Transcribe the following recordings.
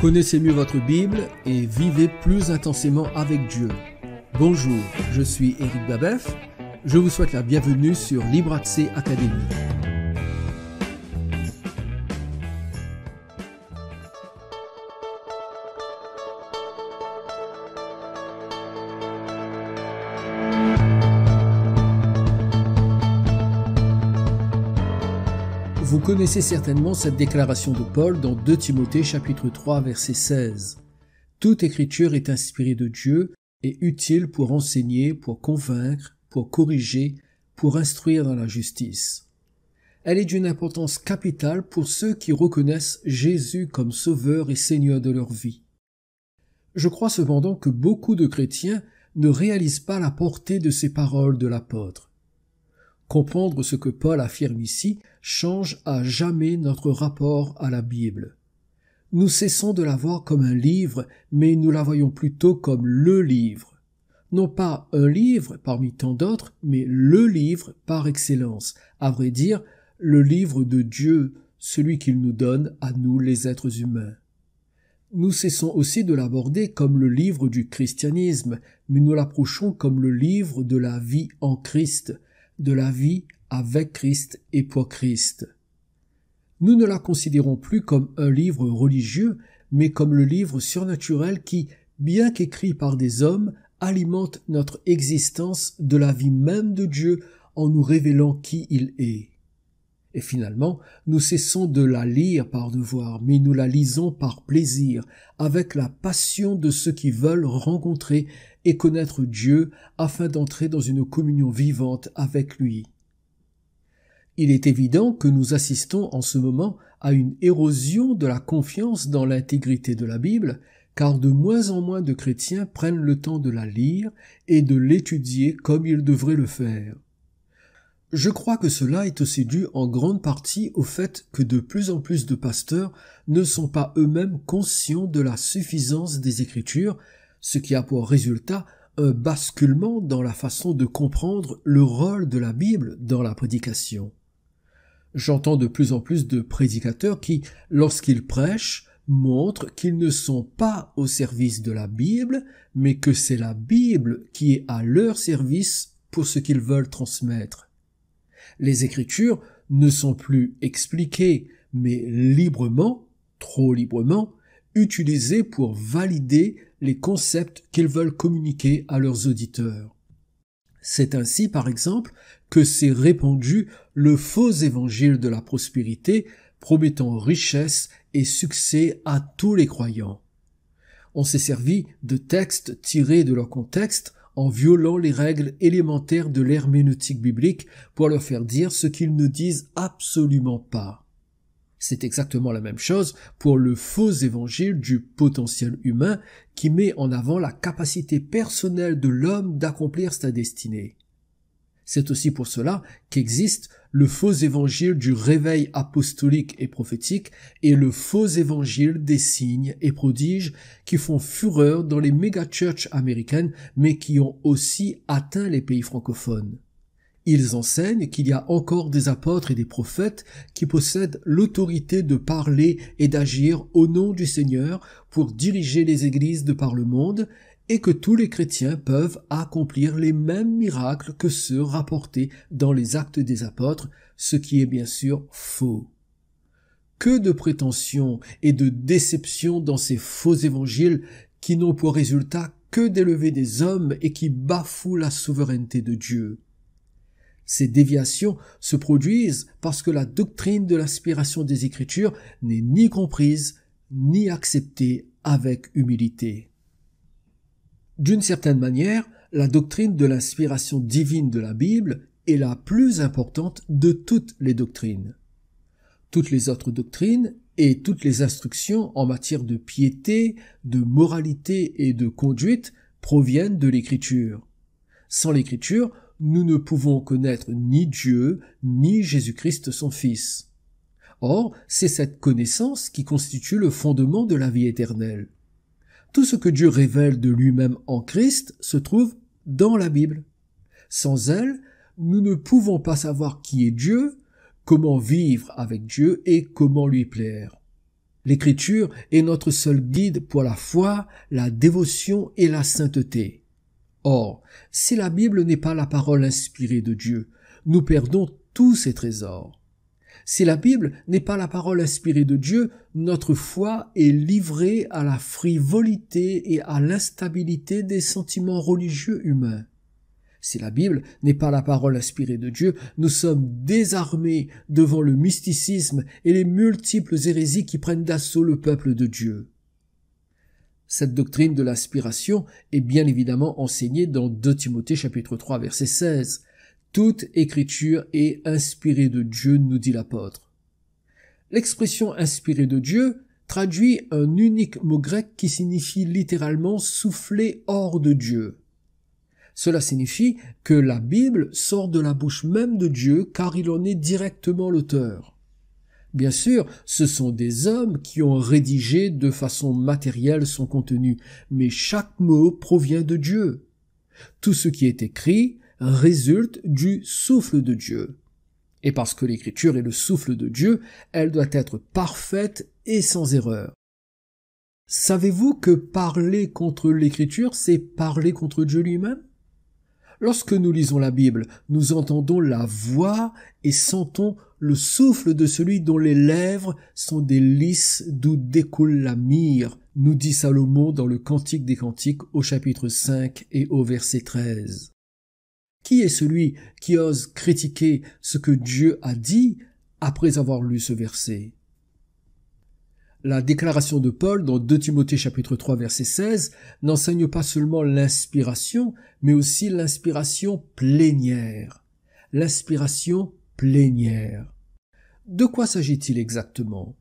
Connaissez mieux votre Bible et vivez plus intensément avec Dieu. Bonjour, je suis Eric Babeuf. Je vous souhaite la bienvenue sur Libre Académie. connaissez certainement cette déclaration de Paul dans 2 Timothée chapitre 3 verset 16. Toute écriture est inspirée de Dieu et utile pour enseigner, pour convaincre, pour corriger, pour instruire dans la justice. Elle est d'une importance capitale pour ceux qui reconnaissent Jésus comme Sauveur et Seigneur de leur vie. Je crois cependant que beaucoup de chrétiens ne réalisent pas la portée de ces paroles de l'apôtre. Comprendre ce que Paul affirme ici change à jamais notre rapport à la Bible. Nous cessons de la voir comme un livre, mais nous la voyons plutôt comme le livre. Non pas un livre parmi tant d'autres, mais le livre par excellence, à vrai dire, le livre de Dieu, celui qu'il nous donne à nous les êtres humains. Nous cessons aussi de l'aborder comme le livre du christianisme, mais nous l'approchons comme le livre de la vie en Christ, de la vie avec Christ et pour Christ. Nous ne la considérons plus comme un livre religieux, mais comme le livre surnaturel qui, bien qu'écrit par des hommes, alimente notre existence de la vie même de Dieu en nous révélant qui il est. Et finalement, nous cessons de la lire par devoir, mais nous la lisons par plaisir, avec la passion de ceux qui veulent rencontrer et connaître Dieu afin d'entrer dans une communion vivante avec lui. Il est évident que nous assistons en ce moment à une érosion de la confiance dans l'intégrité de la Bible, car de moins en moins de chrétiens prennent le temps de la lire et de l'étudier comme ils devraient le faire. Je crois que cela est aussi dû en grande partie au fait que de plus en plus de pasteurs ne sont pas eux-mêmes conscients de la suffisance des Écritures ce qui a pour résultat un basculement dans la façon de comprendre le rôle de la Bible dans la prédication. J'entends de plus en plus de prédicateurs qui, lorsqu'ils prêchent, montrent qu'ils ne sont pas au service de la Bible, mais que c'est la Bible qui est à leur service pour ce qu'ils veulent transmettre. Les Écritures ne sont plus expliquées, mais librement, trop librement, utilisés pour valider les concepts qu'ils veulent communiquer à leurs auditeurs. C'est ainsi, par exemple, que s'est répandu le faux évangile de la prospérité, promettant richesse et succès à tous les croyants. On s'est servi de textes tirés de leur contexte en violant les règles élémentaires de l'herméneutique biblique pour leur faire dire ce qu'ils ne disent absolument pas. C'est exactement la même chose pour le faux évangile du potentiel humain qui met en avant la capacité personnelle de l'homme d'accomplir sa destinée. C'est aussi pour cela qu'existe le faux évangile du réveil apostolique et prophétique et le faux évangile des signes et prodiges qui font fureur dans les méga-churches américaines mais qui ont aussi atteint les pays francophones. Ils enseignent qu'il y a encore des apôtres et des prophètes qui possèdent l'autorité de parler et d'agir au nom du Seigneur pour diriger les églises de par le monde et que tous les chrétiens peuvent accomplir les mêmes miracles que ceux rapportés dans les actes des apôtres, ce qui est bien sûr faux. Que de prétentions et de déceptions dans ces faux évangiles qui n'ont pour résultat que d'élever des hommes et qui bafouent la souveraineté de Dieu. Ces déviations se produisent parce que la doctrine de l'inspiration des Écritures n'est ni comprise ni acceptée avec humilité. D'une certaine manière, la doctrine de l'inspiration divine de la Bible est la plus importante de toutes les doctrines. Toutes les autres doctrines et toutes les instructions en matière de piété, de moralité et de conduite proviennent de l'Écriture. Sans l'Écriture, nous ne pouvons connaître ni Dieu, ni Jésus-Christ son Fils. Or, c'est cette connaissance qui constitue le fondement de la vie éternelle. Tout ce que Dieu révèle de lui-même en Christ se trouve dans la Bible. Sans elle, nous ne pouvons pas savoir qui est Dieu, comment vivre avec Dieu et comment lui plaire. L'Écriture est notre seul guide pour la foi, la dévotion et la sainteté. Or, si la Bible n'est pas la parole inspirée de Dieu, nous perdons tous ses trésors. Si la Bible n'est pas la parole inspirée de Dieu, notre foi est livrée à la frivolité et à l'instabilité des sentiments religieux humains. Si la Bible n'est pas la parole inspirée de Dieu, nous sommes désarmés devant le mysticisme et les multiples hérésies qui prennent d'assaut le peuple de Dieu. Cette doctrine de l'inspiration est bien évidemment enseignée dans 2 Timothée chapitre 3 verset 16. Toute écriture est inspirée de Dieu, nous dit l'apôtre. L'expression inspirée de Dieu traduit un unique mot grec qui signifie littéralement souffler hors de Dieu. Cela signifie que la Bible sort de la bouche même de Dieu car il en est directement l'auteur. Bien sûr, ce sont des hommes qui ont rédigé de façon matérielle son contenu, mais chaque mot provient de Dieu. Tout ce qui est écrit résulte du souffle de Dieu. Et parce que l'écriture est le souffle de Dieu, elle doit être parfaite et sans erreur. Savez-vous que parler contre l'écriture, c'est parler contre Dieu lui-même Lorsque nous lisons la Bible, nous entendons la voix et sentons le souffle de celui dont les lèvres sont des lys d'où découle la mire, nous dit Salomon dans le Cantique des Cantiques au chapitre 5 et au verset 13. Qui est celui qui ose critiquer ce que Dieu a dit après avoir lu ce verset la déclaration de Paul dans 2 Timothée chapitre 3 verset 16 n'enseigne pas seulement l'inspiration, mais aussi l'inspiration plénière, l'inspiration plénière. De quoi s'agit-il exactement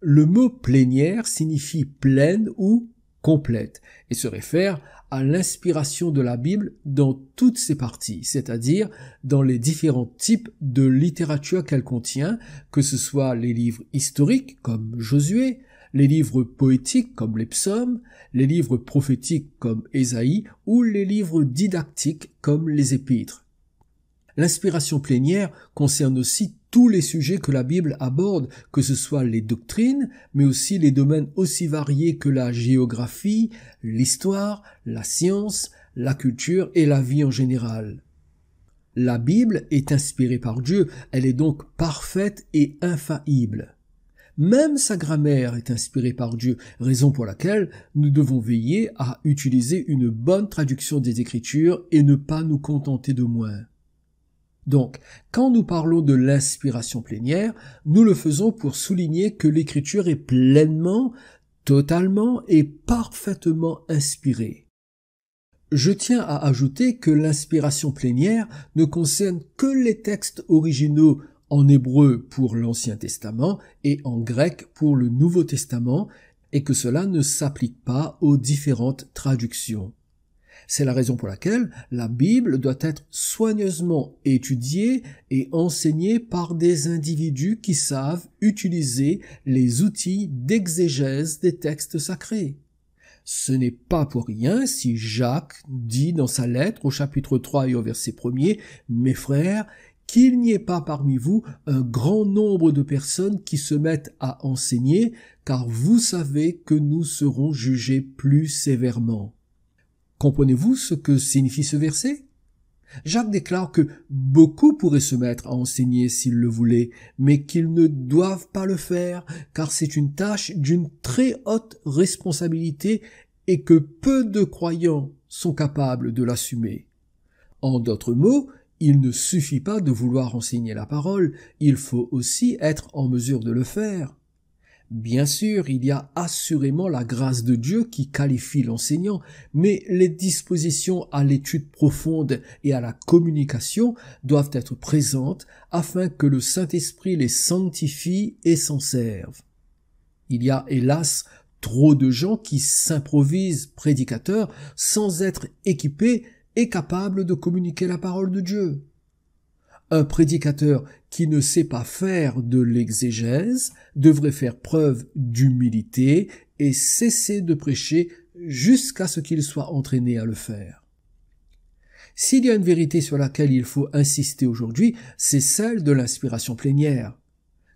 Le mot plénière signifie pleine ou complète et se réfère à l'inspiration de la Bible dans toutes ses parties, c'est-à-dire dans les différents types de littérature qu'elle contient, que ce soit les livres historiques comme Josué, les livres poétiques comme les psaumes, les livres prophétiques comme Ésaïe ou les livres didactiques comme les épîtres. L'inspiration plénière concerne aussi tous les sujets que la Bible aborde, que ce soit les doctrines, mais aussi les domaines aussi variés que la géographie, l'histoire, la science, la culture et la vie en général. La Bible est inspirée par Dieu, elle est donc parfaite et infaillible. Même sa grammaire est inspirée par Dieu, raison pour laquelle nous devons veiller à utiliser une bonne traduction des Écritures et ne pas nous contenter de moins. Donc, quand nous parlons de l'inspiration plénière, nous le faisons pour souligner que l'écriture est pleinement, totalement et parfaitement inspirée. Je tiens à ajouter que l'inspiration plénière ne concerne que les textes originaux en hébreu pour l'Ancien Testament et en grec pour le Nouveau Testament, et que cela ne s'applique pas aux différentes traductions. C'est la raison pour laquelle la Bible doit être soigneusement étudiée et enseignée par des individus qui savent utiliser les outils d'exégèse des textes sacrés. Ce n'est pas pour rien si Jacques dit dans sa lettre au chapitre 3 et au verset 1er, Mes frères, qu'il n'y ait pas parmi vous un grand nombre de personnes qui se mettent à enseigner, car vous savez que nous serons jugés plus sévèrement. Comprenez-vous ce que signifie ce verset Jacques déclare que beaucoup pourraient se mettre à enseigner s'ils le voulaient, mais qu'ils ne doivent pas le faire, car c'est une tâche d'une très haute responsabilité et que peu de croyants sont capables de l'assumer. En d'autres mots, il ne suffit pas de vouloir enseigner la parole, il faut aussi être en mesure de le faire. Bien sûr, il y a assurément la grâce de Dieu qui qualifie l'enseignant, mais les dispositions à l'étude profonde et à la communication doivent être présentes afin que le Saint-Esprit les sanctifie et s'en serve. Il y a hélas trop de gens qui s'improvisent prédicateurs sans être équipés et capables de communiquer la parole de Dieu. Un prédicateur qui ne sait pas faire de l'exégèse devrait faire preuve d'humilité et cesser de prêcher jusqu'à ce qu'il soit entraîné à le faire. S'il y a une vérité sur laquelle il faut insister aujourd'hui, c'est celle de l'inspiration plénière.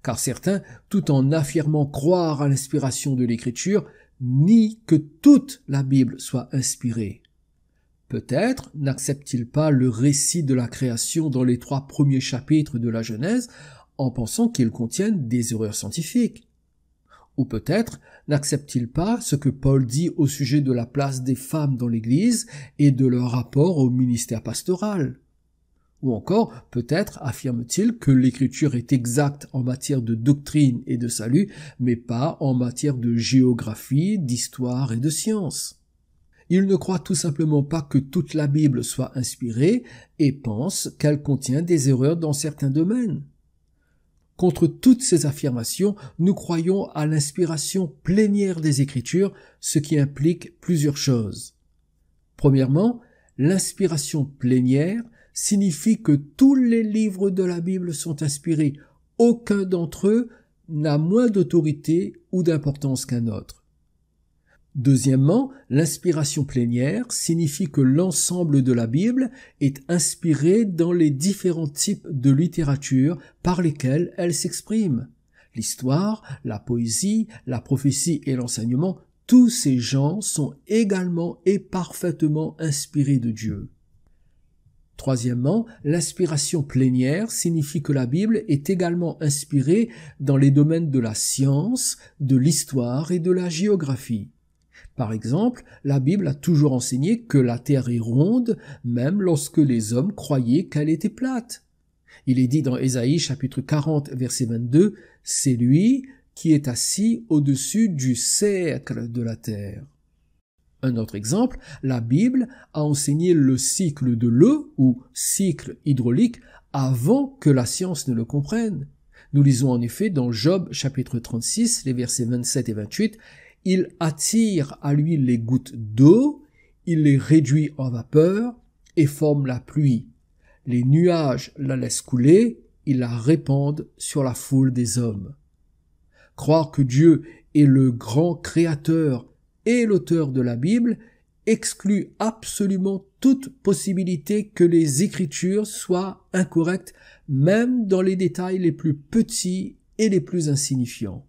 Car certains, tout en affirmant croire à l'inspiration de l'écriture, nient que toute la Bible soit inspirée. Peut-être n'accepte-t-il pas le récit de la création dans les trois premiers chapitres de la Genèse en pensant qu'ils contiennent des erreurs scientifiques. Ou peut-être n'accepte-t-il pas ce que Paul dit au sujet de la place des femmes dans l'Église et de leur rapport au ministère pastoral. Ou encore, peut-être affirme-t-il que l'Écriture est exacte en matière de doctrine et de salut, mais pas en matière de géographie, d'histoire et de science. Il ne croit tout simplement pas que toute la Bible soit inspirée et pense qu'elle contient des erreurs dans certains domaines. Contre toutes ces affirmations, nous croyons à l'inspiration plénière des Écritures, ce qui implique plusieurs choses. Premièrement, l'inspiration plénière signifie que tous les livres de la Bible sont inspirés, aucun d'entre eux n'a moins d'autorité ou d'importance qu'un autre. Deuxièmement, l'inspiration plénière signifie que l'ensemble de la Bible est inspiré dans les différents types de littérature par lesquels elle s'exprime. L'histoire, la poésie, la prophétie et l'enseignement, tous ces gens sont également et parfaitement inspirés de Dieu. Troisièmement, l'inspiration plénière signifie que la Bible est également inspirée dans les domaines de la science, de l'histoire et de la géographie. Par exemple, la Bible a toujours enseigné que la terre est ronde, même lorsque les hommes croyaient qu'elle était plate. Il est dit dans Ésaïe chapitre 40 verset 22, C'est lui qui est assis au-dessus du cercle de la terre. Un autre exemple, la Bible a enseigné le cycle de l'eau ou cycle hydraulique avant que la science ne le comprenne. Nous lisons en effet dans Job chapitre 36 les versets 27 et 28 il attire à lui les gouttes d'eau, il les réduit en vapeur et forme la pluie. Les nuages la laissent couler, ils la répandent sur la foule des hommes. Croire que Dieu est le grand créateur et l'auteur de la Bible exclut absolument toute possibilité que les écritures soient incorrectes, même dans les détails les plus petits et les plus insignifiants.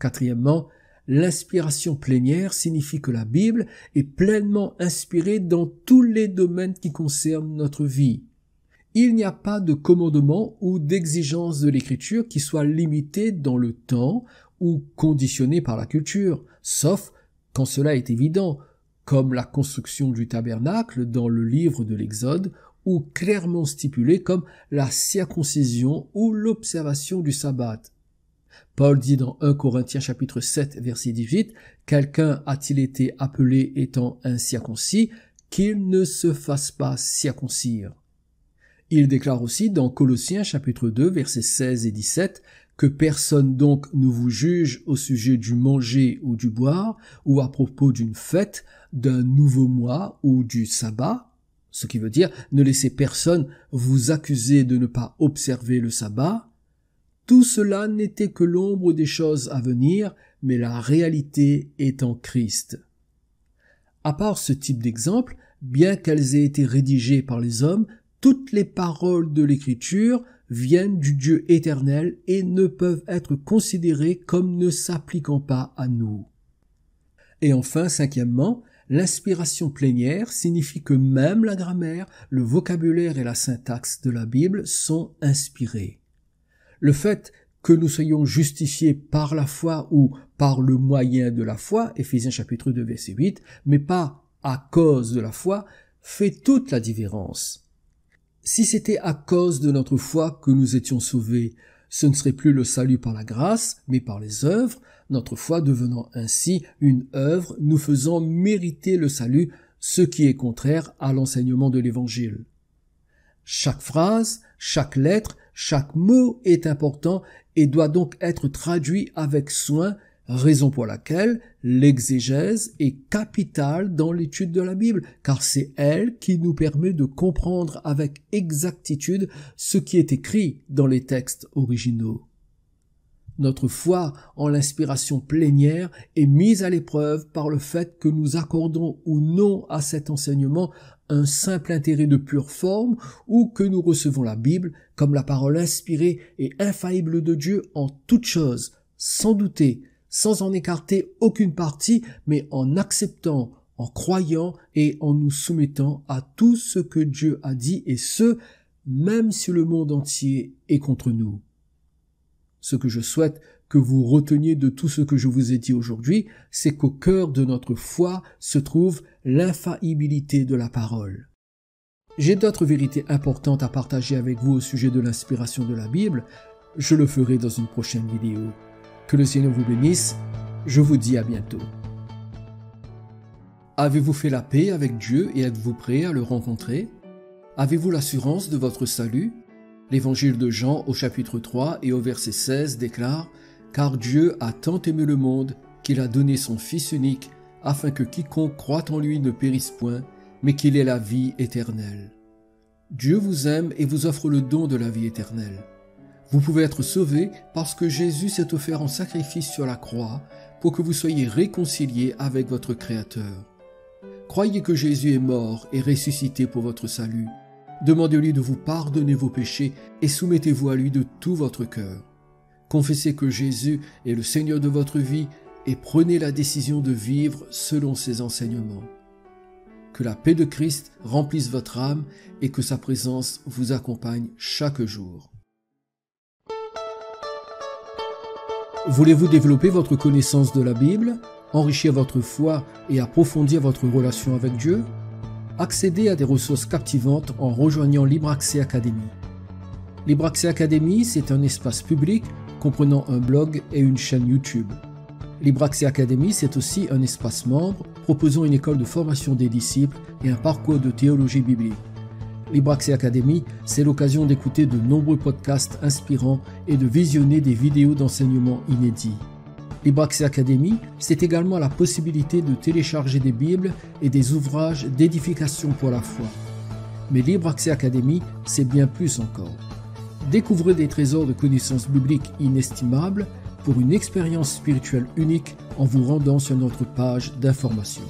Quatrièmement, L'inspiration plénière signifie que la Bible est pleinement inspirée dans tous les domaines qui concernent notre vie. Il n'y a pas de commandement ou d'exigence de l'écriture qui soit limitée dans le temps ou conditionnée par la culture, sauf quand cela est évident, comme la construction du tabernacle dans le livre de l'Exode ou clairement stipulée comme la circoncision ou l'observation du sabbat. Paul dit dans 1 Corinthiens chapitre 7 verset 18, Quelqu'un a-t-il été appelé étant incirconcis, qu'il ne se fasse pas circoncire. Il déclare aussi dans Colossiens chapitre 2 verset 16 et 17, que personne donc ne vous juge au sujet du manger ou du boire, ou à propos d'une fête, d'un nouveau mois ou du sabbat, ce qui veut dire ne laissez personne vous accuser de ne pas observer le sabbat, tout cela n'était que l'ombre des choses à venir, mais la réalité est en Christ. À part ce type d'exemple, bien qu'elles aient été rédigées par les hommes, toutes les paroles de l'Écriture viennent du Dieu éternel et ne peuvent être considérées comme ne s'appliquant pas à nous. Et enfin, cinquièmement, l'inspiration plénière signifie que même la grammaire, le vocabulaire et la syntaxe de la Bible sont inspirés. Le fait que nous soyons justifiés par la foi ou par le moyen de la foi, Ephésiens chapitre 2 verset 8, mais pas à cause de la foi, fait toute la différence. Si c'était à cause de notre foi que nous étions sauvés, ce ne serait plus le salut par la grâce, mais par les œuvres, notre foi devenant ainsi une œuvre, nous faisant mériter le salut, ce qui est contraire à l'enseignement de l'Évangile. Chaque phrase, chaque lettre, chaque mot est important et doit donc être traduit avec soin, raison pour laquelle l'exégèse est capitale dans l'étude de la Bible, car c'est elle qui nous permet de comprendre avec exactitude ce qui est écrit dans les textes originaux. Notre foi en l'inspiration plénière est mise à l'épreuve par le fait que nous accordons ou non à cet enseignement un simple intérêt de pure forme ou que nous recevons la Bible comme la parole inspirée et infaillible de Dieu en toute chose, sans douter, sans en écarter aucune partie, mais en acceptant, en croyant et en nous soumettant à tout ce que Dieu a dit et ce, même si le monde entier est contre nous. Ce que je souhaite, que vous reteniez de tout ce que je vous ai dit aujourd'hui, c'est qu'au cœur de notre foi se trouve l'infaillibilité de la parole. J'ai d'autres vérités importantes à partager avec vous au sujet de l'inspiration de la Bible. Je le ferai dans une prochaine vidéo. Que le Seigneur vous bénisse. Je vous dis à bientôt. Avez-vous fait la paix avec Dieu et êtes-vous prêt à le rencontrer Avez-vous l'assurance de votre salut L'évangile de Jean au chapitre 3 et au verset 16 déclare car Dieu a tant aimé le monde qu'il a donné son Fils unique, afin que quiconque croit en lui ne périsse point, mais qu'il ait la vie éternelle. Dieu vous aime et vous offre le don de la vie éternelle. Vous pouvez être sauvé parce que Jésus s'est offert en sacrifice sur la croix pour que vous soyez réconciliés avec votre Créateur. Croyez que Jésus est mort et ressuscité pour votre salut. Demandez-lui de vous pardonner vos péchés et soumettez-vous à lui de tout votre cœur confessez que Jésus est le Seigneur de votre vie et prenez la décision de vivre selon ses enseignements. Que la paix de Christ remplisse votre âme et que sa présence vous accompagne chaque jour. Voulez-vous développer votre connaissance de la Bible, enrichir votre foi et approfondir votre relation avec Dieu Accédez à des ressources captivantes en rejoignant Libre Academy. Libre Academy, c'est un espace public comprenant un blog et une chaîne YouTube. Libraxé Academy, c'est aussi un espace membre proposant une école de formation des disciples et un parcours de théologie biblique. Libraxé Academy, c'est l'occasion d'écouter de nombreux podcasts inspirants et de visionner des vidéos d'enseignement inédits. Libraxé Academy, c'est également la possibilité de télécharger des Bibles et des ouvrages d'édification pour la foi. Mais LibreAccès Academy, c'est bien plus encore. Découvrez des trésors de connaissances bibliques inestimables pour une expérience spirituelle unique en vous rendant sur notre page d'information.